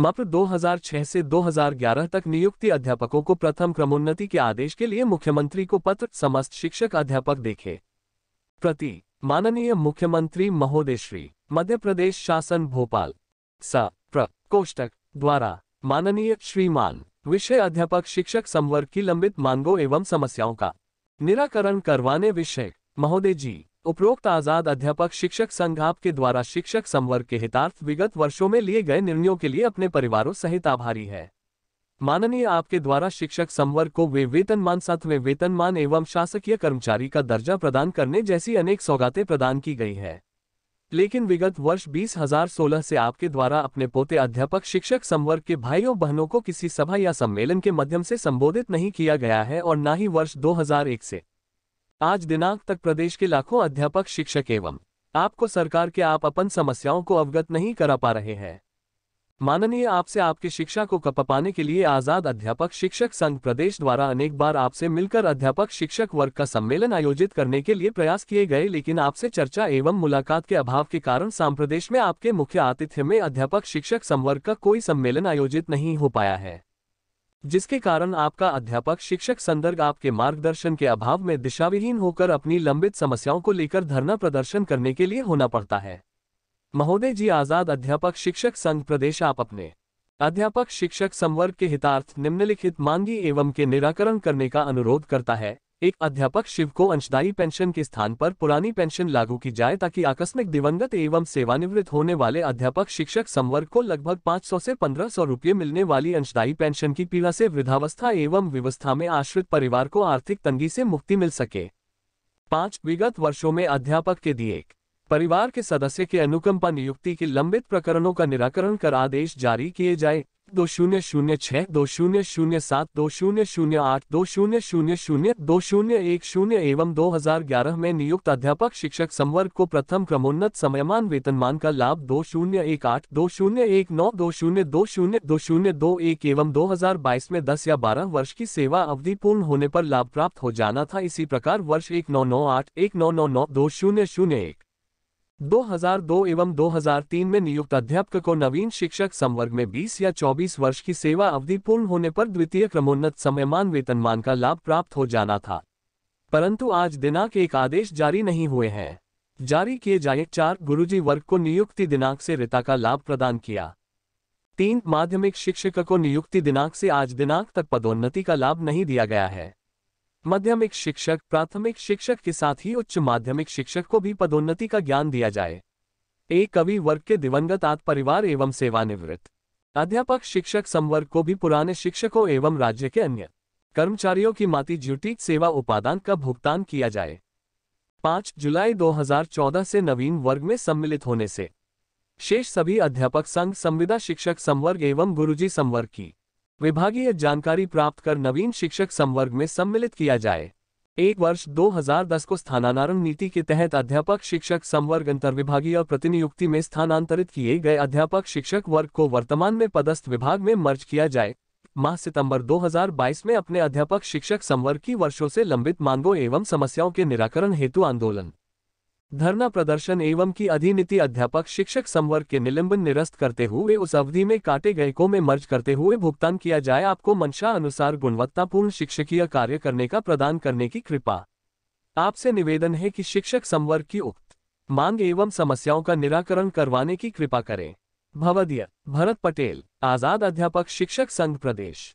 मप्र 2006 से 2011 तक नियुक्ति अध्यापकों को प्रथम क्रमोन्नति के आदेश के लिए मुख्यमंत्री को पत्र समस्त शिक्षक अध्यापक देखे प्रति माननीय मुख्यमंत्री महोदय श्री मध्य प्रदेश शासन भोपाल स प्र कोष्टक द्वारा माननीय श्रीमान विषय अध्यापक शिक्षक संवर्ग की लंबित मांगों एवं समस्याओं का निराकरण करवाने विषय महोदय जी उपरोक्त आजाद अध्यापक शिक्षक संघ आपके द्वारा शिक्षक संवर्ग के हितार्थ विगत वर्षों में लिए गए निर्णयों के लिए अपने परिवारों सहित आभारी है माननीय आपके द्वारा शिक्षक संवर्ग को वे वेतनमान सातवें वेतनमान एवं शासकीय कर्मचारी का दर्जा प्रदान करने जैसी अनेक सौगातें प्रदान की गई है लेकिन विगत वर्ष 2016 से आपके द्वारा अपने पोते अध्यापक शिक्षक संवर्ग के भाइयों बहनों को किसी सभा या सम्मेलन के माध्यम से संबोधित नहीं किया गया है और न ही वर्ष 2001 से आज दिनांक तक प्रदेश के लाखों अध्यापक शिक्षक एवं आपको सरकार के आप अपन समस्याओं को अवगत नहीं करा पा रहे हैं माननीय आपसे आपकी शिक्षा को कपाने के लिए आजाद अध्यापक शिक्षक संघ प्रदेश द्वारा अनेक बार आपसे मिलकर अध्यापक शिक्षक वर्ग का सम्मेलन आयोजित करने के लिए प्रयास किए गए लेकिन आपसे चर्चा एवं मुलाकात के अभाव के कारण साम्प्रदेश में आपके मुख्य आतिथ्य में अध्यापक शिक्षक संवर्ग का कोई सम्मेलन आयोजित नहीं हो पाया है जिसके कारण आपका अध्यापक शिक्षक संदर्भ आपके मार्गदर्शन के अभाव में दिशाविहीन होकर अपनी लंबित समस्याओं को लेकर धरना प्रदर्शन करने के लिए होना पड़ता है महोदय जी आजाद अध्यापक शिक्षक संघ प्रदेश आप अपने अध्यापक शिक्षक संवर्ग के हितार्थ निम्नलिखित मांगी एवं के निराकरण करने का अनुरोध करता है एक अध्यापक शिव को अंशदायी पेंशन के स्थान पर पुरानी पेंशन लागू की जाए ताकि आकस्मिक दिवंगत एवं सेवानिवृत्त होने वाले अध्यापक शिक्षक संवर्ग को लगभग 500 से 1500 रुपये मिलने वाली अंशदायी पेंशन की पीड़ा से वृद्धावस्था एवं व्यवस्था में आश्रित परिवार को आर्थिक तंगी से मुक्ति मिल सके पाँच विगत वर्षों में अध्यापक के दिए परिवार के सदस्य के अनुकंपा नियुक्ति के लंबित प्रकरणों का निराकरण कर आदेश जारी किए जाए दो शून्य शून्य छः दो शून्य शून्य सात दो शून्य शून्य आठ दो शून्य शून्य शून्य दो शून्य एक शून्य एवं 2011 में नियुक्त अध्यापक शिक्षक संवर्ग को प्रथम क्रमोन्नत समयमान वेतनमान का लाभ दो शून्य एक आठ दो शून्य एक नौ दो शून्य दो शून्य दो शून्य दो एक एवं 2022 में 10 या 12 वर्ष की सेवा अवधि पूर्ण होने पर लाभ प्राप्त हो जाना था इसी प्रकार वर्ष एक नौ नौ आठ एक नौ नौ नौ दो शून्य शून्य एक 2002 एवं 2003 में नियुक्त अध्यापक को नवीन शिक्षक संवर्ग में 20 या 24 वर्ष की सेवा अवधि पूर्ण होने पर द्वितीय क्रमोन्नत समयमान वेतनमान का लाभ प्राप्त हो जाना था परंतु आज दिनांक एक आदेश जारी नहीं हुए हैं जारी किए जाए चार गुरुजी वर्ग को नियुक्ति दिनांक से रिता का लाभ प्रदान किया तीन माध्यमिक शिक्षक को नियुक्ति दिनांक से आज दिनांक तक पदोन्नति का लाभ नहीं दिया गया है माध्यमिक शिक्षक प्राथमिक शिक्षक के साथ ही उच्च माध्यमिक शिक्षक को भी पदोन्नति का ज्ञान दिया जाए एक कवि वर्ग के दिवंगत आत परिवार एवं सेवानिवृत्त अध्यापक शिक्षक संवर्ग को भी पुराने शिक्षकों एवं राज्य के अन्य कर्मचारियों की माती ज्यूटी सेवा उपादान का भुगतान किया जाए पांच जुलाई 2014 से नवीन वर्ग में सम्मिलित होने से शेष सभी अध्यापक संघ संविदा शिक्षक संवर्ग एवं गुरुजी संवर्ग की विभागीय जानकारी प्राप्त कर नवीन शिक्षक संवर्ग में सम्मिलित किया जाए एक वर्ष 2010 को स्थानांतरण नीति के तहत अध्यापक शिक्षक संवर्ग अंतर्विभागीय प्रतिनियुक्ति में स्थानांतरित किए गए अध्यापक शिक्षक वर्ग को वर्तमान में पदस्थ विभाग में मर्ज किया जाए माह सितंबर 2022 में अपने अध्यापक शिक्षक संवर्ग की वर्षों से लंबित मांगों एवं समस्याओं के निराकरण हेतु आंदोलन धरना प्रदर्शन एवं की अधिनीति अध्यापक शिक्षक संवर्ग के निलंबन निरस्त करते हुए उस अवधि में काटे गए को में मर्ज करते हुए भुगतान किया जाए आपको मंशा अनुसार गुणवत्तापूर्ण शिक्षकीय कार्य करने का प्रदान करने की कृपा आपसे निवेदन है कि शिक्षक संवर्ग की उक्त मांग एवं समस्याओं का निराकरण करवाने की कृपा करें भवदीय भरत पटेल आजाद अध्यापक शिक्षक संघ प्रदेश